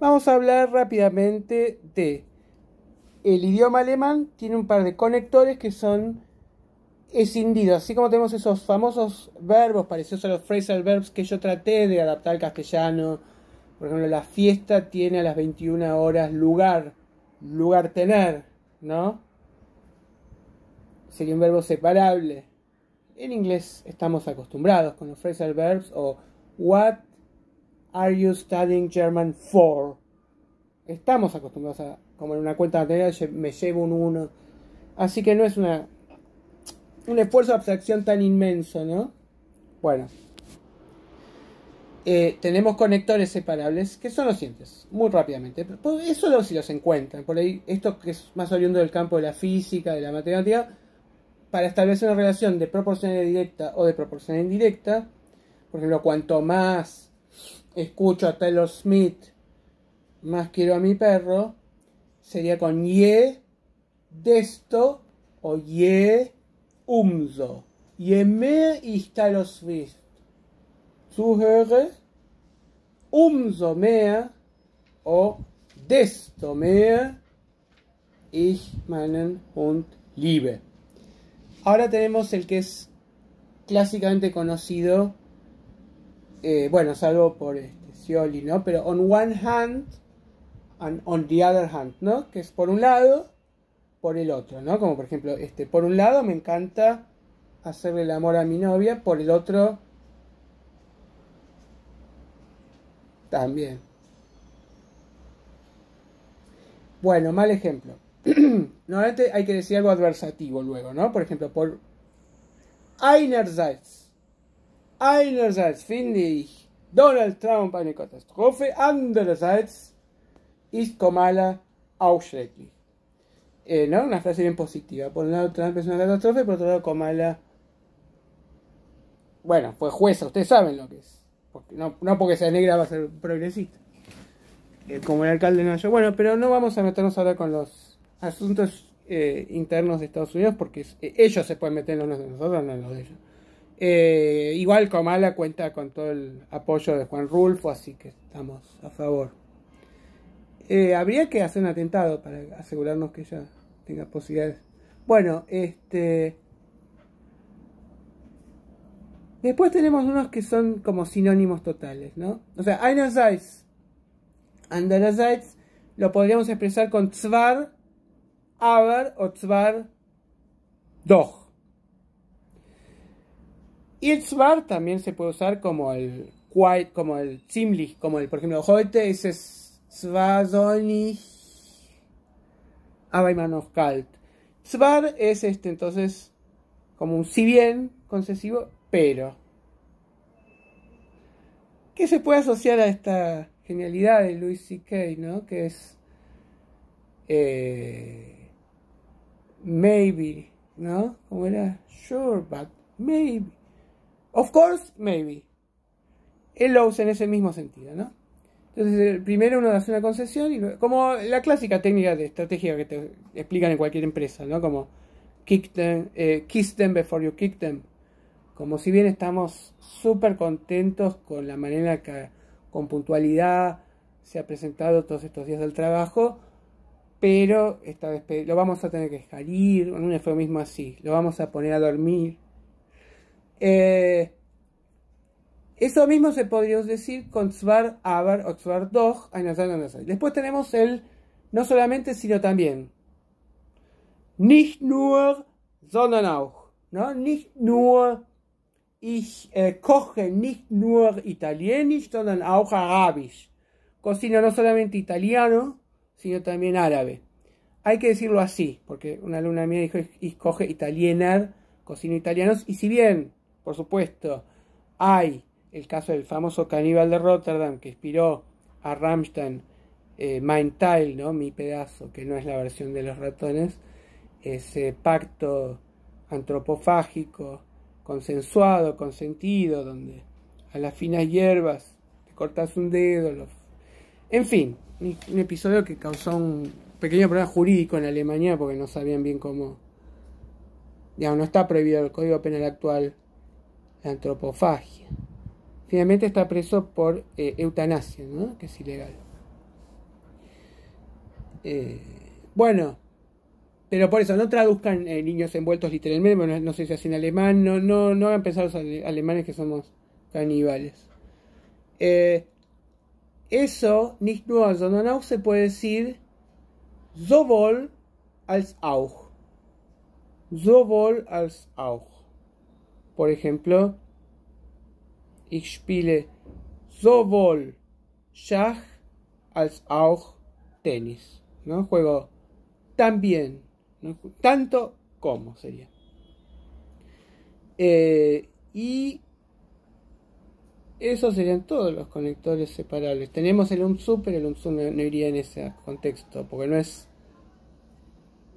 Vamos a hablar rápidamente de el idioma alemán tiene un par de conectores que son escindidos, así como tenemos esos famosos verbos parecidos a los phrasal verbs que yo traté de adaptar al castellano. Por ejemplo, la fiesta tiene a las 21 horas lugar, lugar tener, ¿no? Sería un verbo separable. En inglés estamos acostumbrados con los phrasal verbs o what are you studying German for? Estamos acostumbrados a, como en una cuenta material... me llevo un 1. Así que no es una un esfuerzo de abstracción tan inmenso, ¿no? Bueno. Eh, tenemos conectores separables que son los siguientes, muy rápidamente. Pues eso solo si los encuentran. Por ahí, esto que es más oriundo del campo de la física, de la matemática, para establecer una relación de proporción directa o de proporción indirecta, por ejemplo, cuanto más escucho a Taylor Smith, más quiero a mi perro, sería con ye desto o ye umso. Je mehr ich Taylor Swift zuhöre, umso mehr o desto mehr ich meinen Hund liebe. Ahora tenemos el que es clásicamente conocido eh, bueno, salvo por este, Scioli, ¿no? Pero on one hand and on the other hand, ¿no? Que es por un lado, por el otro, ¿no? Como por ejemplo, este, por un lado me encanta hacerle el amor a mi novia, por el otro también. Bueno, mal ejemplo. Normalmente hay que decir algo adversativo luego, ¿no? Por ejemplo, por einerseits Einerseits finde ich Donald Trump eine Katastrophe, andererseits ist Kamala auch äh, ¿no? Una frase bien positiva. Por un lado Trump es una catástrofe, por otro lado Kamala... Bueno, fue jueza, ustedes saben lo que es. no, no, porque sea negra va a ser progresista. Eh, como el alcalde no, Nueva Bueno, pero no vamos a meternos ahora con los asuntos eh, internos de Estados Unidos porque eh, ellos se pueden meter en los de nosotros, no en los de ellos. Eh, igual Comala cuenta con todo el apoyo de Juan Rulfo, así que estamos a favor. Eh, habría que hacer un atentado para asegurarnos que ella tenga posibilidades. Bueno, este. Después tenemos unos que son como sinónimos totales, ¿no? O sea, einerseits, andererseits, lo podríamos expresar con zwar, aber o zwar, doch svar también se puede usar como el quite, como el Zimlich, como el, por ejemplo, heute es Svazoni soll es este, entonces, como un si bien concesivo, pero. ¿Qué se puede asociar a esta genialidad de Louis C.K., ¿no? Que es. Eh, maybe, ¿no? Como era, sure, but maybe. Of course, maybe. Él lo usa en ese mismo sentido, ¿no? Entonces, primero uno hace una concesión, y como la clásica técnica de estrategia que te explican en cualquier empresa, ¿no? Como kick them, eh, kiss them before you kick them. Como si bien estamos súper contentos con la manera que con puntualidad se ha presentado todos estos días del trabajo, pero esta lo vamos a tener que dejar fue un mismo así, lo vamos a poner a dormir, eh, eso mismo se podría decir con zwar, aber o Svar Dog Después tenemos el no solamente, sino también. Nicht nur, sondern auch. ¿no? Nicht nur, ich eh, koche nicht nur italienisch, sondern auch arabisch. Cocino no solamente italiano, sino también árabe. Hay que decirlo así, porque una alumna mía dijo, ich koche italiener, cocino italianos, y si bien por supuesto, hay el caso del famoso caníbal de Rotterdam que inspiró a Rammstein, eh, Mein Teil, ¿no? Mi pedazo, que no es la versión de los ratones, ese pacto antropofágico, consensuado, consentido, donde a las finas hierbas te cortas un dedo. En fin, un episodio que causó un pequeño problema jurídico en Alemania porque no sabían bien cómo. ya no está prohibido el Código Penal actual la antropofagia. Finalmente está preso por eh, eutanasia, ¿no? que es ilegal. Eh, bueno, pero por eso no traduzcan eh, niños envueltos literalmente, no sé si hacen alemán, no, no, no hagan pensar los alemanes que somos caníbales. eso, nicht nur, sondern auch se puede decir sowohl als auch. Sowohl als auch. Por ejemplo, ich spiele sowohl Schach als auch Tennis. ¿no? Juego también, ¿no? tanto como sería. Eh, y esos serían todos los conectores separables. Tenemos el un pero el un no, no, iría en ese contexto, porque no es...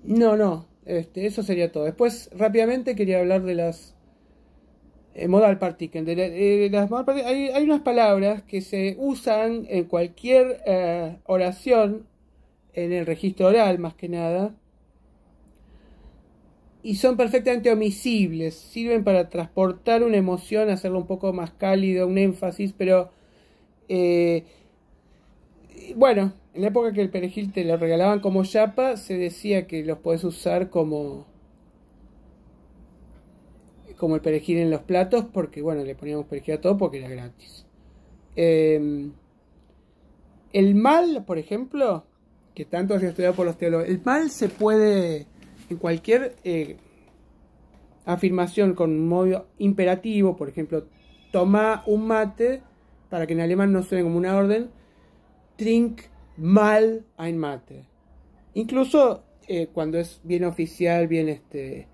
No, no, este, eso sería todo. Después, rápidamente quería hablar de las eh, modal particle. Eh, hay, unas palabras que se usan en cualquier eh, oración, en el registro oral más que nada, y son perfectamente omisibles, sirven para transportar una emoción, hacerlo un poco más cálido, un énfasis, pero bueno, en la época que el perejil te lo regalaban como chapa, se decía que los podés usar como como el perejil en los platos, porque bueno, le poníamos perejil a todo porque era gratis. Em, el mal, por ejemplo, que tanto se ha estudiado por los teólogos, el mal se puede, en cualquier eh, afirmación con un modo imperativo, por ejemplo, toma un mate, para que en alemán no suene como una orden, trink mal ein Mate. Incluso eh, cuando es bien oficial, bien este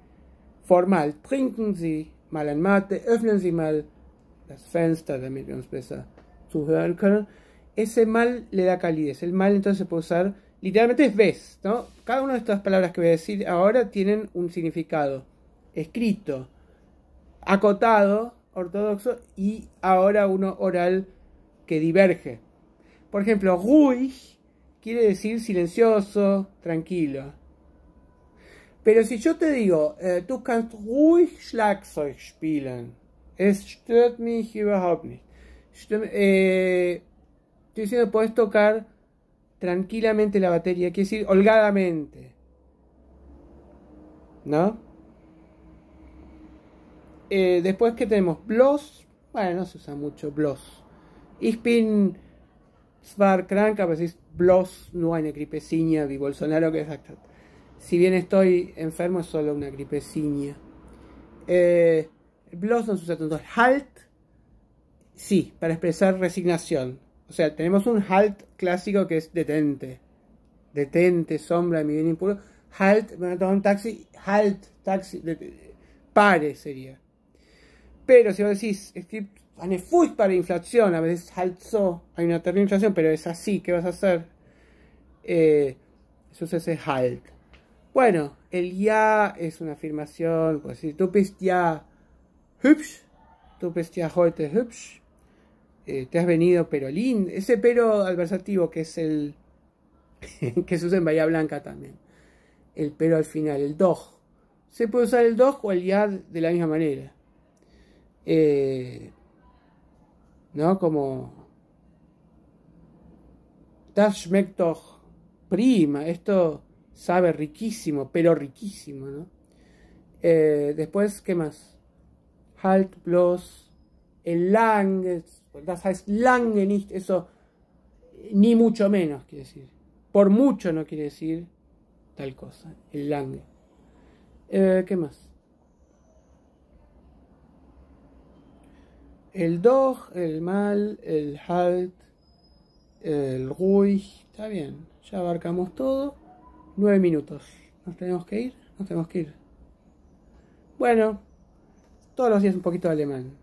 formal. Trinken Sie mal ein Mate, öffnen Sie mal das Fenster, damit wir uns besser zuhören können. Ese mal le da calidez. El mal entonces se puede usar, literalmente es ves, ¿no? Cada una de estas palabras que voy a decir ahora tienen un significado escrito, acotado, ortodoxo, y ahora uno oral que diverge. Por ejemplo, ruhig quiere decir silencioso, tranquilo. Pero si yo te digo, tú eh, du kannst ruhig Schlagzeug spielen, es stört mich überhaupt nicht. eh, estoy diciendo, puedes tocar tranquilamente la batería, quiere decir holgadamente. ¿No? Eh, después que tenemos Bloss, bueno, no se usa mucho Bloss. Ich bin zwar krank, aber es ist no nur eine Grippe wie Bolsonaro que exactamente. Si bien estoy enfermo, es solo una gripeciña. Eh, Blossom sucede entonces halt. Sí, para expresar resignación. O sea, tenemos un halt clásico que es detente. Detente, sombra de mi bien impuro. Halt, me voy a tomar un taxi. Halt, taxi. pare sería. Pero si vos decís, script, para inflación, a veces halt hay una terrible inflación, pero es así, ¿qué vas a hacer? eso eh, es ese halt. Bueno, el ya es una afirmación, pues si tú bist ya hübsch, tú bist ya heute hübsch, eh, te has venido pero lindo, ese pero adversativo que es el que se usa en Bahía Blanca también, el pero al final, el doch, Se puede usar el doch o el ya de la misma manera. Eh, ¿No? Como... Das schmeckt doch prima, esto sabe riquísimo, pero riquísimo, ¿no? Eh, después, ¿qué más? halt, plus el Lang, das heißt lange eso ni mucho menos quiere decir. Por mucho no quiere decir tal cosa, el lange. Eh, ¿Qué más? El dog, el mal, el halt, el ruig, está bien, ya abarcamos todo nueve minutos. ¿Nos tenemos que ir? Nos tenemos que ir. Bueno, todos los días un poquito de alemán.